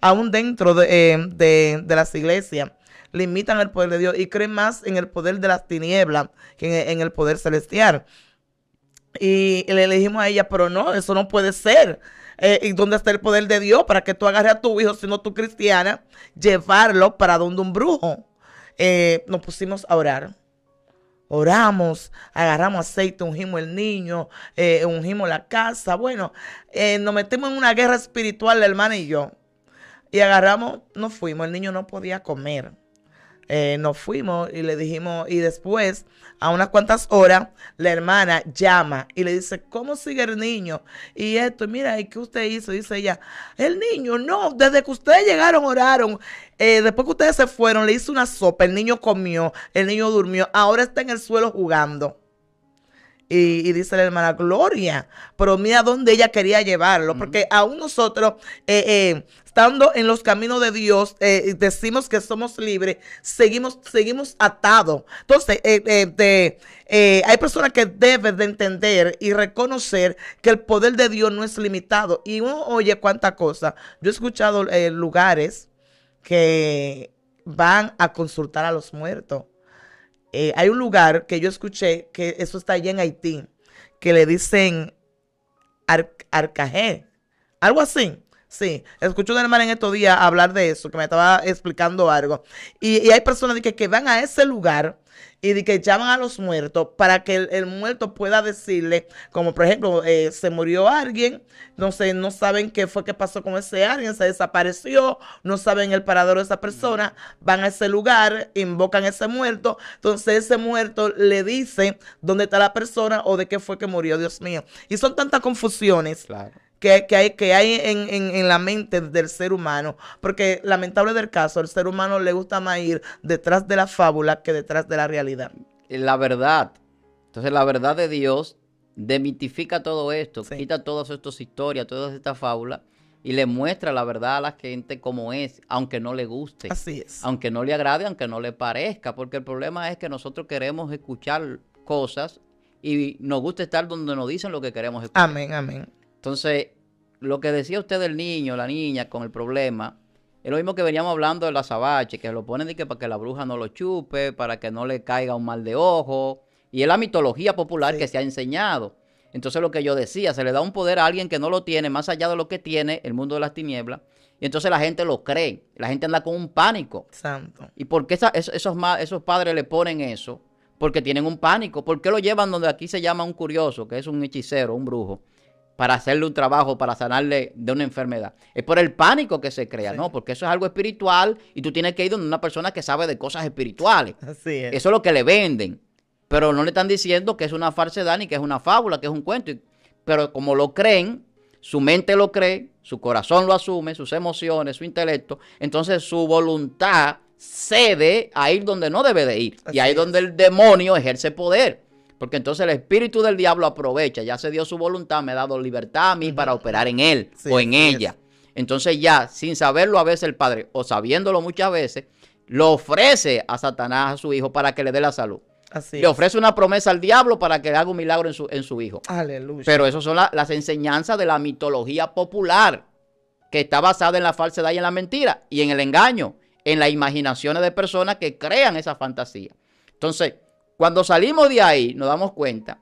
aún dentro de eh, las iglesias limitan el poder de Dios y creen más en el poder de las tinieblas que en el poder celestial. Y le dijimos a ella, pero no, eso no puede ser. Eh, ¿Y dónde está el poder de Dios para que tú agarres a tu hijo, siendo tú cristiana, llevarlo para donde un brujo? Eh, nos pusimos a orar. Oramos, agarramos aceite, ungimos el niño, eh, ungimos la casa. Bueno, nos metimos en una guerra espiritual, la hermana y yo. Y agarramos, nos fuimos, el niño no podía comer. Eh, nos fuimos y le dijimos, y después, a unas cuantas horas, la hermana llama y le dice, ¿cómo sigue el niño? Y esto, mira, ¿y qué usted hizo? Dice ella, el niño, no, desde que ustedes llegaron, oraron, eh, después que ustedes se fueron, le hizo una sopa, el niño comió, el niño durmió, ahora está en el suelo jugando. Y, dice la hermana Gloria, pero mira dónde ella quería llevarlo, porque aún nosotros, eh, eh, estando en los caminos de Dios, eh, decimos que somos libres, seguimos, seguimos atados. Entonces, hay personas que deben de entender y reconocer que el poder de Dios no es limitado. Y uno oye cuánta cosa. Yo he escuchado lugares que van a consultar a los muertos eh, hay un lugar que yo escuché, que eso está allá en Haití, que le dicen Arcaje, arcajé, algo así. Sí, escuché una hermana en estos días hablar de eso, que me estaba explicando algo. Y, hay personas que, que van a ese lugar y de que llaman a los muertos para que el, muerto pueda decirle, como por ejemplo, eh, se murió alguien, entonces no saben qué fue que pasó con ese alguien, se desapareció, no saben el paradero de esa persona, van a ese lugar, invocan a ese muerto, entonces ese muerto le dice dónde está la persona o de qué fue que murió, Dios mío. Y son tantas confusiones. Claro que, hay, que hay en, en, en, la mente del ser humano. Porque lamentable del caso, el ser humano le gusta más ir detrás de la fábula que detrás de la realidad. La verdad. Entonces la verdad de Dios demitifica todo esto, quita todas estas historias, todas estas fábulas y le muestra la verdad a la gente como es, aunque no le guste. Así es. Aunque no le agrade, aunque no le parezca, porque el problema es que nosotros queremos escuchar cosas y nos gusta estar donde nos dicen lo que queremos escuchar. Amén, amén. Entonces, lo que decía usted del niño, la niña, con el problema, es lo mismo que veníamos hablando de la azabache, que lo ponen que para que la bruja no lo chupe, para que no le caiga un mal de ojo. Y es la mitología popular que se ha enseñado. Entonces, lo que yo decía, se le da un poder a alguien que no lo tiene, más allá de lo que tiene el mundo de las tinieblas. Y entonces la gente lo cree. La gente anda con un pánico. Santo. ¿Y por qué esos padres le ponen eso? Porque tienen un pánico. ¿Por qué lo llevan donde aquí se llama un curioso, que es un hechicero, un brujo? para hacerle un trabajo, para sanarle de una enfermedad. Es por el pánico que se crea, ¿no? Porque eso es algo espiritual y tú tienes que ir donde una persona que sabe de cosas espirituales. Así es. Eso es lo que le venden. Pero no le están diciendo que es una falsedad ni que es una fábula, que es un cuento. Pero como lo creen, su mente lo cree, su corazón lo asume, sus emociones, su intelecto, entonces su voluntad cede a ir donde no debe de ir. y ahí es donde el demonio ejerce poder. Porque entonces el espíritu del diablo aprovecha, ya se dio su voluntad, me ha dado libertad a mí para operar en él o en ella. Entonces ya, sin saberlo a veces el padre, o sabiéndolo muchas veces, lo ofrece a Satanás, a su hijo, para que le dé la salud. Así le ofrece una promesa al diablo para que le haga un milagro en su, hijo. Pero esas son las enseñanzas de la mitología popular, que está basada en la falsedad y en la mentira, y en el engaño, en las imaginaciones de personas que crean esa fantasía. Entonces, cuando salimos de ahí, nos damos cuenta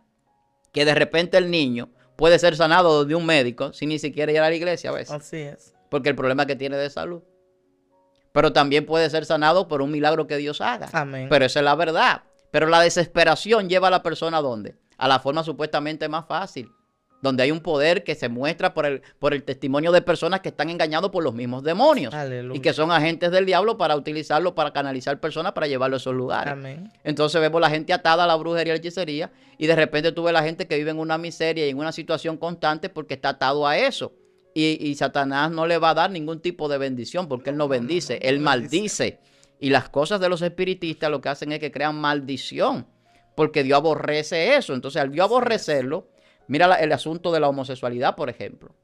que de repente el niño puede ser sanado de un médico sin ni siquiera ir a la iglesia a veces. Así es. Porque el problema que tiene de salud. Pero también puede ser sanado por un milagro que Dios haga. Amén. Pero esa es la verdad. Pero la desesperación lleva a la persona a dónde? A la forma supuestamente más fácil donde hay un poder que se muestra por el, por el testimonio de personas que están engañados por los mismos demonios y que son agentes del diablo para utilizarlo, para canalizar personas, para llevarlo a esos lugares. Entonces vemos la gente atada a la brujería y la hechicería y de repente tú ves la gente que vive en una miseria y en una situación constante porque está atado a eso. Y, y Satanás no le va a dar ningún tipo de bendición porque él no bendice, él maldice. Y las cosas de los espiritistas lo que hacen es que crean maldición porque Dios aborrece eso. Entonces al Dios aborrecerlo Mira el asunto de la homosexualidad, por ejemplo.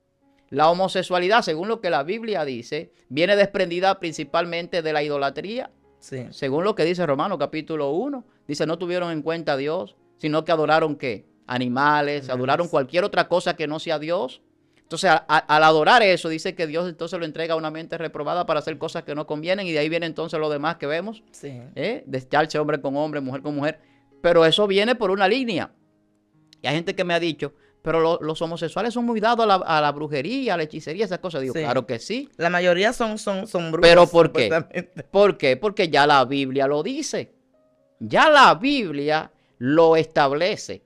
La homosexualidad, según lo que la Biblia dice, viene desprendida principalmente de la idolatría. Según lo que dice Romano capítulo 1, dice, no tuvieron en cuenta a Dios, sino que adoraron qué? Animales, adoraron cualquier otra cosa que no sea Dios. Entonces, al adorar eso, dice que Dios entonces lo entrega a una mente reprobada para hacer cosas que no convienen y de ahí viene entonces lo demás que vemos. Sí. ¿Eh? hombre con hombre, mujer con mujer. Pero eso viene por una línea. Y hay gente que me ha dicho, pero los homosexuales son muy dados a la, brujería, a la hechicería, esas cosas. Digo, claro que sí. La mayoría son, son, ¿Pero por qué? ¿Por qué? Porque ya la Biblia lo dice. Ya la Biblia lo establece.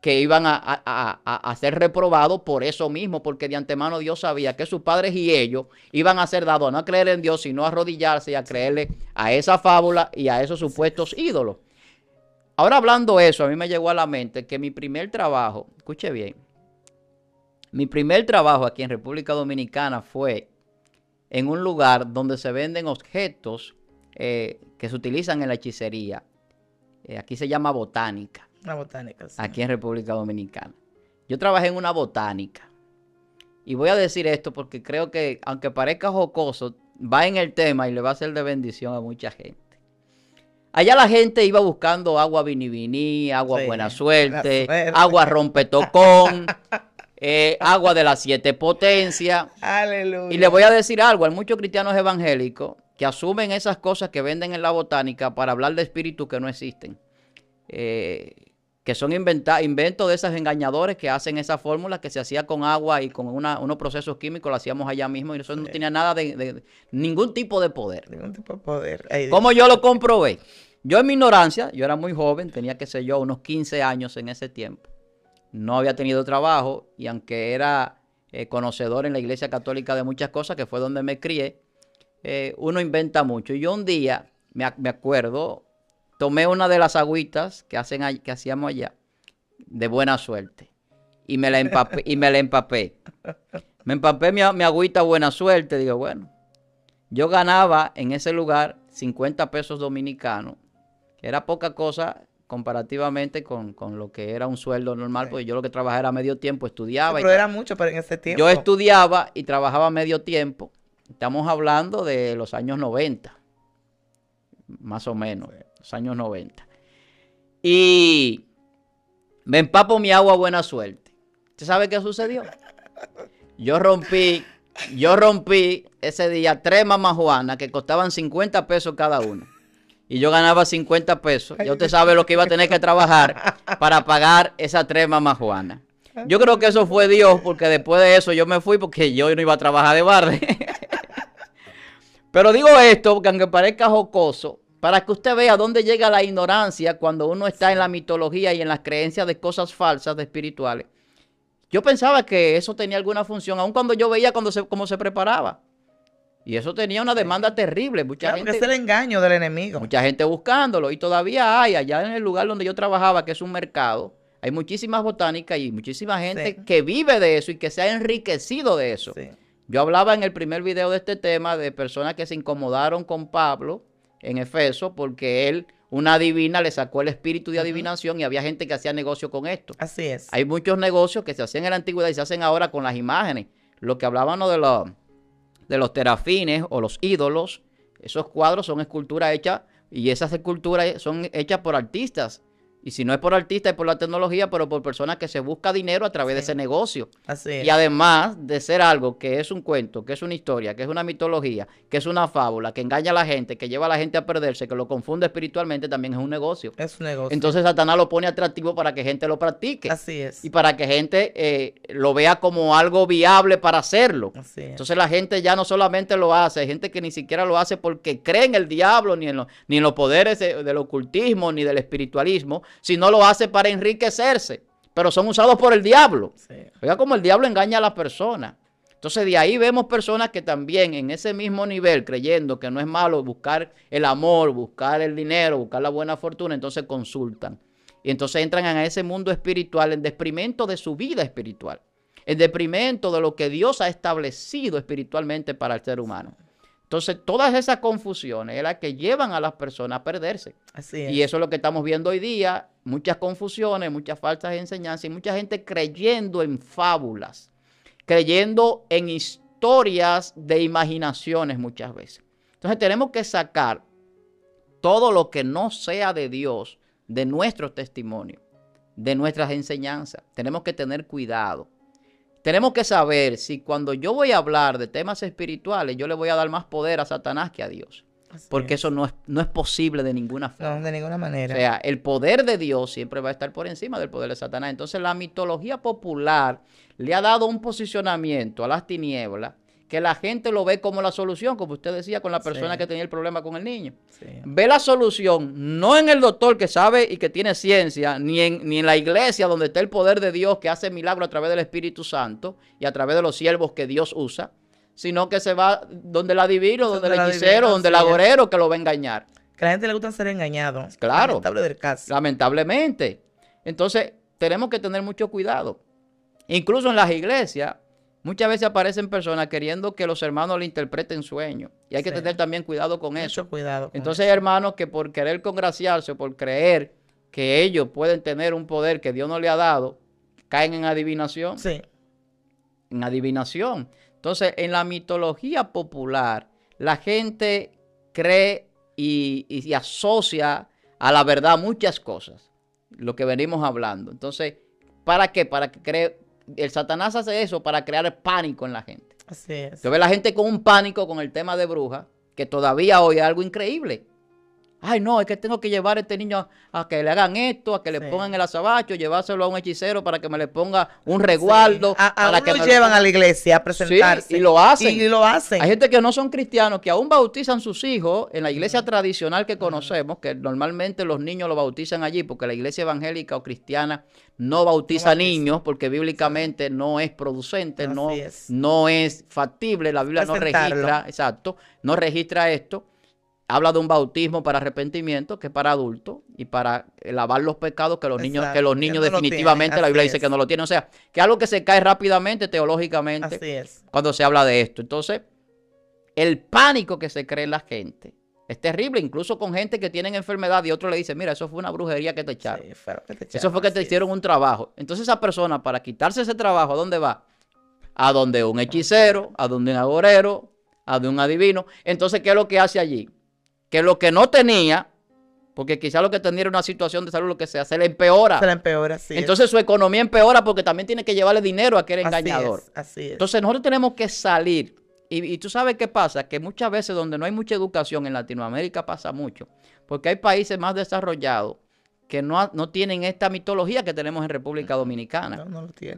Que iban a, ser reprobados por eso mismo, porque de antemano Dios sabía que sus padres y ellos iban a ser dados a no creer en Dios, sino a arrodillarse y a creerle a esa fábula y a esos supuestos ídolos. Ahora hablando eso, a mí me llegó a la mente que mi primer trabajo, escuche bien, mi primer trabajo aquí en República Dominicana fue en un lugar donde se venden objetos eh, que se utilizan en la hechicería. Eh, aquí se llama botánica. La botánica, sí. Aquí en República Dominicana. Yo trabajé en una botánica. Y voy a decir esto porque creo que, aunque parezca jocoso, va en el tema y le va a ser de bendición a mucha gente. Allá la gente iba buscando agua vini-vini, agua buena suerte, agua rompetocón, eh, agua de las siete potencias. Aleluya. Y le voy a decir algo, hay muchos cristianos evangélicos que asumen esas cosas que venden en la botánica para hablar de espíritus que no existen. Eh, que son inventos de esos engañadores que hacen esa fórmula que se hacía con agua y con unos procesos químicos, lo hacíamos allá mismo y eso no tenía nada de, ningún tipo de poder. Ningún tipo de poder. ¿Cómo yo lo comprobé? Yo en mi ignorancia, yo era muy joven, tenía, que sé yo, unos 15 años en ese tiempo. No había tenido trabajo y aunque era eh, conocedor en la Iglesia Católica de muchas cosas, que fue donde me crié, eh, uno inventa mucho. Y yo un día, me, acuerdo, tomé una de las agüitas que, hacen, que hacíamos allá, de buena suerte, y me la empapé. Y me, la empapé. me empapé mi, mi agüita buena suerte, digo, bueno, yo ganaba en ese lugar 50 pesos dominicanos era poca cosa comparativamente con, lo que era un sueldo normal, porque yo lo que trabajaba era medio tiempo, estudiaba. pero era mucho pero en ese tiempo. Yo estudiaba y trabajaba medio tiempo. Estamos hablando de los años 90, más o menos, los años 90. Y me empapo mi agua buena suerte. ¿Usted sabe qué sucedió? Yo rompí, yo rompí ese día tres mamajuanas que costaban 50 pesos cada una y yo ganaba 50 pesos, ya usted sabe lo que iba a tener que trabajar para pagar esa tres mamajuanas. Yo creo que eso fue Dios, porque después de eso yo me fui porque yo no iba a trabajar de barde. Pero digo esto, porque aunque parezca jocoso, para que usted vea dónde llega la ignorancia cuando uno está en la mitología y en las creencias de cosas falsas, de espirituales. Yo pensaba que eso tenía alguna función, aun cuando yo veía cuando se, cómo se preparaba. Y eso tenía una demanda terrible. Mucha gente, es el engaño del enemigo. Mucha gente buscándolo. Y todavía hay, allá en el lugar donde yo trabajaba, que es un mercado, hay muchísimas botánicas y muchísima gente que vive de eso y que se ha enriquecido de eso. Yo hablaba en el primer video de este tema de personas que se incomodaron con Pablo en Efeso porque él, una divina, le sacó el espíritu de adivinación y había gente que hacía negocio con esto. Así es. Hay muchos negocios que se hacían en la antigüedad y se hacen ahora con las imágenes. Lo que hablábamos de los de los terafines o los ídolos. Esos cuadros son esculturas hechas y esas esculturas son hechas por artistas y si no es por artistas, es por la tecnología, pero por personas que se busca dinero a través de ese negocio. Así Y además de ser algo que es un cuento, que es una historia, que es una mitología, que es una fábula, que engaña a la gente, que lleva a la gente a perderse, que lo confunde espiritualmente, también es un negocio. Es un negocio. Entonces Satanás lo pone atractivo para que gente lo practique. Así es. Y para que gente eh, lo vea como algo viable para hacerlo. Así es. Entonces la gente ya no solamente lo hace, hay gente que ni siquiera lo hace porque cree en el diablo, ni en, ni en los poderes del ocultismo, ni del espiritualismo si no lo hace para enriquecerse, pero son usados por el diablo. Oiga, como el diablo engaña a las personas. Entonces de ahí vemos personas que también en ese mismo nivel, creyendo que no es malo buscar el amor, buscar el dinero, buscar la buena fortuna, entonces consultan. Y entonces entran a ese mundo espiritual en desprimento de su vida espiritual, en deprimento de lo que Dios ha establecido espiritualmente para el ser humano. Entonces, todas esas confusiones es las que llevan a las personas a perderse. Así Y eso es lo que estamos viendo hoy día, muchas confusiones, muchas falsas enseñanzas y mucha gente creyendo en fábulas, creyendo en historias de imaginaciones muchas veces. Entonces, tenemos que sacar todo lo que no sea de Dios de nuestro testimonio de nuestras enseñanzas. Tenemos que tener cuidado. Tenemos que saber si cuando yo voy a hablar de temas espirituales, yo le voy a dar más poder a Satanás que a Dios. porque eso no es, no es posible de ninguna forma. No, de ninguna manera. O sea, el poder de Dios siempre va a estar por encima del poder de Satanás. Entonces la mitología popular le ha dado un posicionamiento a las tinieblas que la gente lo ve como la solución, como usted decía con la persona que tenía el problema con el niño. Ve la solución, no en el doctor que sabe y que tiene ciencia, ni en, ni en la iglesia donde está el poder de Dios que hace milagros a través del Espíritu Santo y a través de los siervos que Dios usa, sino que se va donde la adivino, donde, el hechicero, donde el agorero que lo va a engañar. Que a la gente le gusta ser engañado. Claro. Lamentable del caso. Lamentablemente. Entonces, tenemos que tener mucho cuidado. Incluso en las iglesias, Muchas veces aparecen personas queriendo que los hermanos le interpreten sueños. Y hay que tener también cuidado con Mucho eso. Cuidado Entonces hermanos que por querer congraciarse, por creer que ellos pueden tener un poder que Dios no le ha dado, caen en adivinación. Sí. En adivinación. Entonces, en la mitología popular, la gente cree y, y asocia a la verdad muchas cosas. Lo que venimos hablando. Entonces, ¿para qué? Para que cree el Satanás hace eso para crear pánico en la gente. Así es. Yo veo la gente con un pánico con el tema de brujas, que todavía hoy es algo increíble. Ay, no, es que tengo que llevar a este niño a, que le hagan esto, a que le pongan el azabacho, llevárselo a un hechicero para que me le ponga un resguardo. A, para que lo llevan a la iglesia a presentarse. y lo hacen. Y lo hacen. Hay gente que no son cristianos que aún bautizan sus hijos en la iglesia tradicional que conocemos, que normalmente los niños lo bautizan allí porque la iglesia evangélica o cristiana no bautiza, niños porque bíblicamente no es producente, no, es. no es factible, la Biblia no registra, exacto, no registra esto habla de un bautismo para arrepentimiento, que es para adultos, y para eh, lavar los pecados que los niños, que los niños definitivamente la Biblia dice que no lo tienen. O sea, que algo que se cae rápidamente teológicamente cuando se habla de esto. Entonces, el pánico que se cree en la gente. Es terrible, incluso con gente que tienen enfermedad y otro le dice, mira, eso fue una brujería que te echaron. eso fue que te hicieron un trabajo. Entonces esa persona, para quitarse ese trabajo, ¿a dónde va? A donde un hechicero, a donde un agorero, a donde un adivino. Entonces, ¿qué es lo que hace allí? que lo que no tenía, porque quizás lo que tenía una situación de salud, lo que sea, se le empeora. Se le empeora, sí. Entonces su economía empeora porque también tiene que llevarle dinero a aquel engañador. así es. Entonces nosotros tenemos que salir. Y, y tú sabes qué pasa, que muchas veces donde no hay mucha educación en Latinoamérica pasa mucho, porque hay países más desarrollados que no, tienen esta mitología que tenemos en República Dominicana.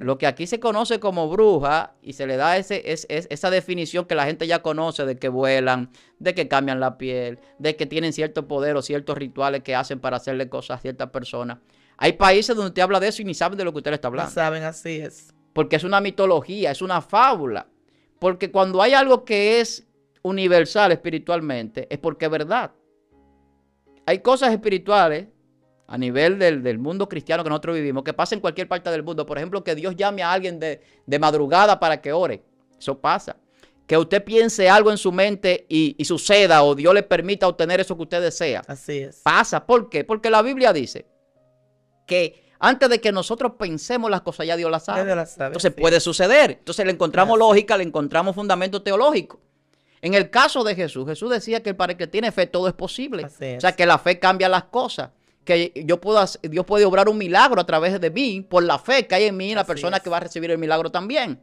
lo, que aquí se conoce como bruja y se le da ese, es, esa definición que la gente ya conoce de que vuelan, de que cambian la piel, de que tienen cierto poder o ciertos rituales que hacen para hacerle cosas a ciertas personas. Hay países donde usted habla de eso y ni saben de lo que usted le está hablando. saben, así es. Porque es una mitología, es una fábula. Porque cuando hay algo que es universal espiritualmente, es porque es verdad. Hay cosas espirituales a nivel del, mundo cristiano que nosotros vivimos, que pasa en cualquier parte del mundo. Por ejemplo, que Dios llame a alguien de, madrugada para que ore. Eso pasa. Que usted piense algo en su mente y, suceda o Dios le permita obtener eso que usted desea. Así es. Pasa. ¿Por qué? Porque la Biblia dice que antes de que nosotros pensemos las cosas, ya Dios las sabe. Entonces puede suceder. Entonces le encontramos lógica, le encontramos fundamento teológico. En el caso de Jesús, Jesús decía que para el que tiene fe todo es posible. O sea, que la fe cambia las cosas que yo puedo Dios puede obrar un milagro a través de mí, por la fe que hay en mí, la persona que va a recibir el milagro también.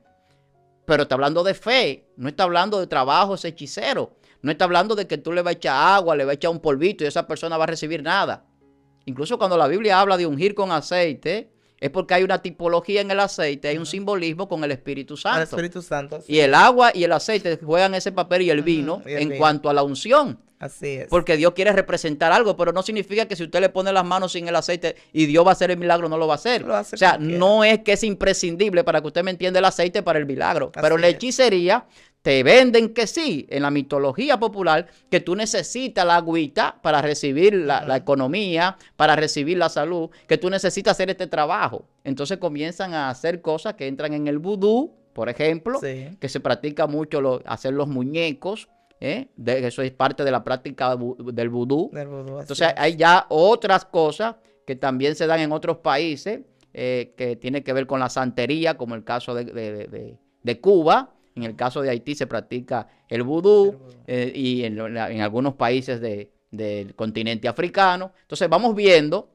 Pero está hablando de fe, no está hablando de trabajos hechicero, no está hablando de que tú le vas a echar agua, le vas a echar un polvito y esa persona va a recibir nada. Incluso cuando la Biblia habla de ungir con aceite, es porque hay una tipología en el aceite, hay un simbolismo con el Espíritu Santo. El Espíritu Santo Y el agua y el aceite juegan ese papel y el vino en cuanto a la unción. Así es. Porque Dios quiere representar algo, pero no significa que si usted le pone las manos sin el aceite y Dios va a hacer el milagro, no lo va a hacer. o sea, no es que es imprescindible para que usted me entienda el aceite para el milagro. pero la hechicería te venden que sí, en la mitología popular, que tú necesitas la agüita para recibir la, economía, para recibir la salud, que tú necesitas hacer este trabajo. Entonces comienzan a hacer cosas que entran en el vudú, por ejemplo, que se practica mucho hacer los muñecos, ¿eh? eso es parte de la práctica del vudú. Entonces hay ya otras cosas que también se dan en otros países eh, que tienen que ver con la santería, como el caso de, Cuba. En el caso de Haití se practica el vudú, eh, y en, algunos países del continente africano. Entonces vamos viendo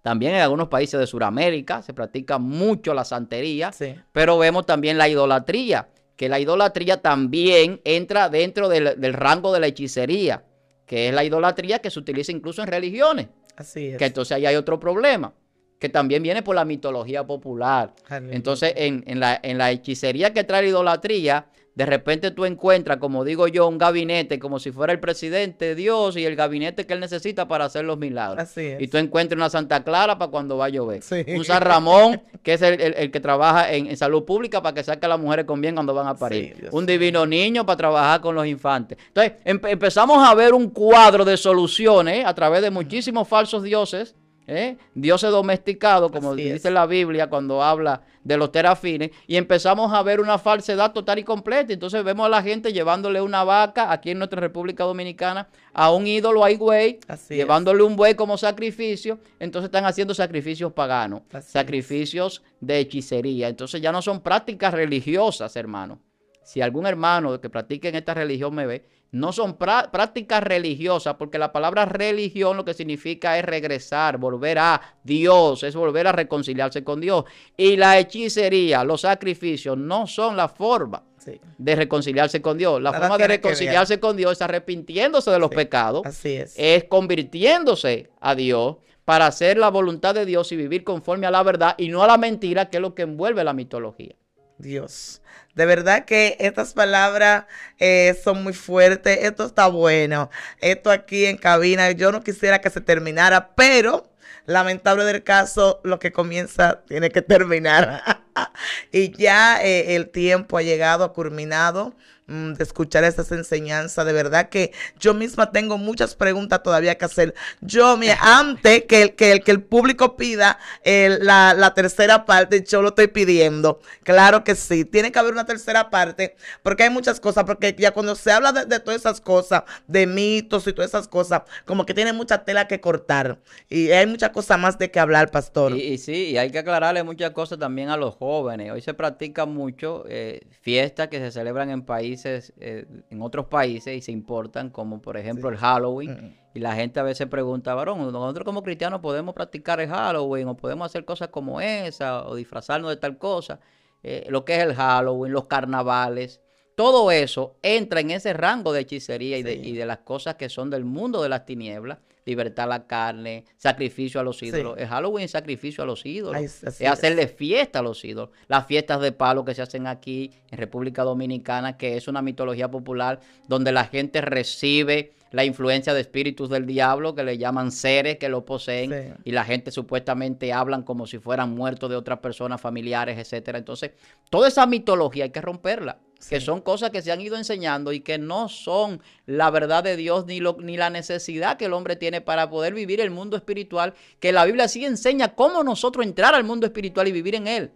también en algunos países de Sudamérica se practica mucho la santería, pero vemos también la idolatría que la idolatría también entra dentro del, rango de la hechicería, que es la idolatría que se utiliza incluso en religiones. Así es. Que entonces ahí hay otro problema, que también viene por la mitología popular. Entonces, en, en, la, en la hechicería que trae la idolatría, de repente tú encuentras, como digo yo, un gabinete como si fuera el presidente Dios y el gabinete que él necesita para hacer los milagros. Así es. Y tú encuentras una Santa Clara para cuando va a llover. Un San Ramón, que es el, que trabaja en, salud pública para que saque a las mujeres con bien cuando van a parir. un divino niño para trabajar con los infantes. Entonces empezamos a ver un cuadro de soluciones a través de muchísimos falsos dioses ¿Eh? Dios es domesticado, como dice la Biblia cuando habla de los terafines, y empezamos a ver una falsedad total y completa. Entonces vemos a la gente llevándole una vaca aquí en nuestra República Dominicana a un ídolo hay güey, llevándole un buey como sacrificio. Entonces están haciendo sacrificios paganos, sacrificios de hechicería. Entonces ya no son prácticas religiosas, hermano si algún hermano que practique en esta religión me ve, no son prácticas religiosas, porque la palabra religión lo que significa es regresar, volver a Dios, es volver a reconciliarse con Dios. Y la hechicería, los sacrificios, no son la forma de reconciliarse con Dios. La forma de reconciliarse con Dios es arrepintiéndose de los pecados, Así es convirtiéndose a Dios para hacer la voluntad de Dios y vivir conforme a la verdad y no a la mentira, que es lo que envuelve la mitología. Dios. De verdad que estas palabras eh, son muy fuertes. Esto está bueno. Esto aquí en cabina, yo no quisiera que se terminara, pero lamentable del caso, lo que comienza tiene que terminar. y ya eh, el tiempo ha llegado, ha culminado. Mm, de escuchar estas enseñanzas. De verdad que yo misma tengo muchas preguntas todavía que hacer. Yo, me antes que el, que, el, que el público pida la, la, tercera parte, yo lo estoy pidiendo. Claro que sí, tiene que haber una tercera parte, porque hay muchas cosas, porque ya cuando se habla de, todas esas cosas, de mitos y todas esas cosas, como que tiene mucha tela que cortar. Y hay muchas cosas más de que hablar, pastor. Y, y sí, y hay que aclararle muchas cosas también a los jóvenes. Hoy se practica mucho eh, fiestas que se celebran en país eh, en otros países y se importan, como por ejemplo el Halloween. Mm, mm. Y la gente a veces pregunta, varón, nosotros como cristianos podemos practicar el Halloween o podemos hacer cosas como esa o disfrazarnos de tal cosa. Eh, lo que es el Halloween, los carnavales, todo eso entra en ese rango de hechicería y de las cosas que son del mundo de las tinieblas libertar la carne, sacrificio a los ídolos. es El Halloween sacrificio a los ídolos. es hacerle fiesta a los ídolos. Las fiestas de palo que se hacen aquí en República Dominicana, que es una mitología popular donde la gente recibe la influencia de espíritus del diablo que le llaman seres que lo poseen y la gente supuestamente hablan como si fueran muertos de otras personas familiares, etcétera. Entonces, toda esa mitología hay que romperla que son cosas que se han ido enseñando y que no son la verdad de Dios ni, lo, ni la necesidad que el hombre tiene para poder vivir el mundo espiritual, que la Biblia sí enseña cómo nosotros entrar al mundo espiritual y vivir en él,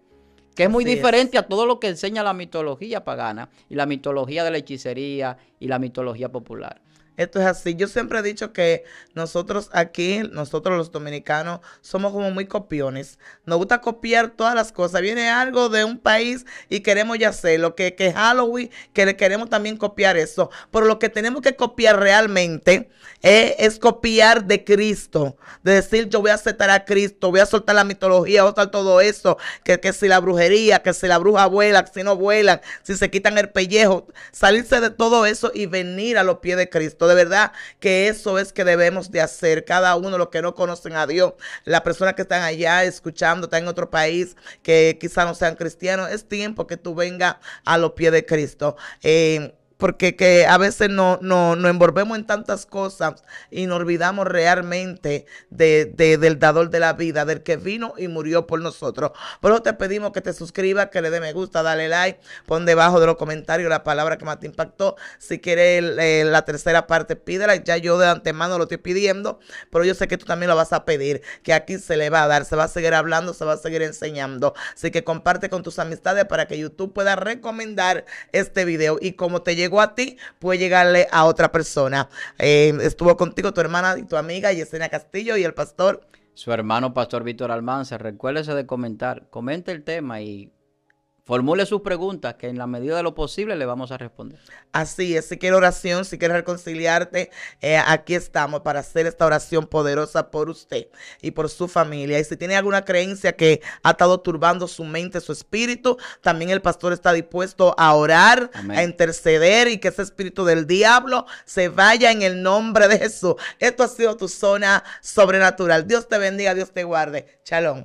que es muy diferente a todo lo que enseña la mitología pagana y la mitología de la hechicería y la mitología popular. Esto es así. Yo siempre he dicho que nosotros aquí, nosotros los dominicanos, somos como muy copiones. Nos gusta copiar todas las cosas. Viene algo de un país y queremos ya hacerlo. Que, que Halloween, que le queremos también copiar eso. Pero lo que tenemos que copiar realmente eh, es copiar de Cristo. De decir, yo voy a aceptar a Cristo, voy a soltar la mitología, voy a soltar todo eso. Que, que si la brujería, que si la bruja vuela, que si no vuelan, si se quitan el pellejo. Salirse de todo eso y venir a los pies de Cristo. De verdad que eso es que debemos de hacer. Cada uno, los que no conocen a Dios, las personas que están allá escuchando, están en otro país, que quizá no sean cristianos, es tiempo que tú vengas a los pies de Cristo. Eh, porque que a veces nos envolvemos en tantas cosas y nos olvidamos realmente del dador de la vida, del que vino y murió por nosotros. Por eso te pedimos que te suscribas, que le dé me gusta, dale like, pon debajo de los comentarios la palabra que más te impactó. Si quieres la tercera parte, pídela. Ya yo de antemano lo estoy pidiendo, pero yo sé que tú también lo vas a pedir, que aquí se le va a dar, se va a seguir hablando, se va a seguir enseñando. Así que comparte con tus amistades para que YouTube pueda recomendar este video y como te llega llegó a ti, puede llegarle a otra persona. Em, estuvo contigo tu hermana y tu amiga Yesenia Castillo y el pastor. Su hermano, pastor Víctor Almanza. Recuérdese de comentar. Comente el tema y formule sus preguntas, que en la medida de lo posible le vamos a responder. Así es, si quiere oración, si quiere reconciliarte, eh, aquí estamos para hacer esta oración poderosa por usted y por su familia. Y si tiene alguna creencia que ha estado turbando su mente, su espíritu, también el pastor está dispuesto a orar, a interceder y que ese espíritu del diablo se vaya en el nombre de Jesús. Esto ha sido tu zona sobrenatural. Dios te bendiga, Dios te guarde. Chalón.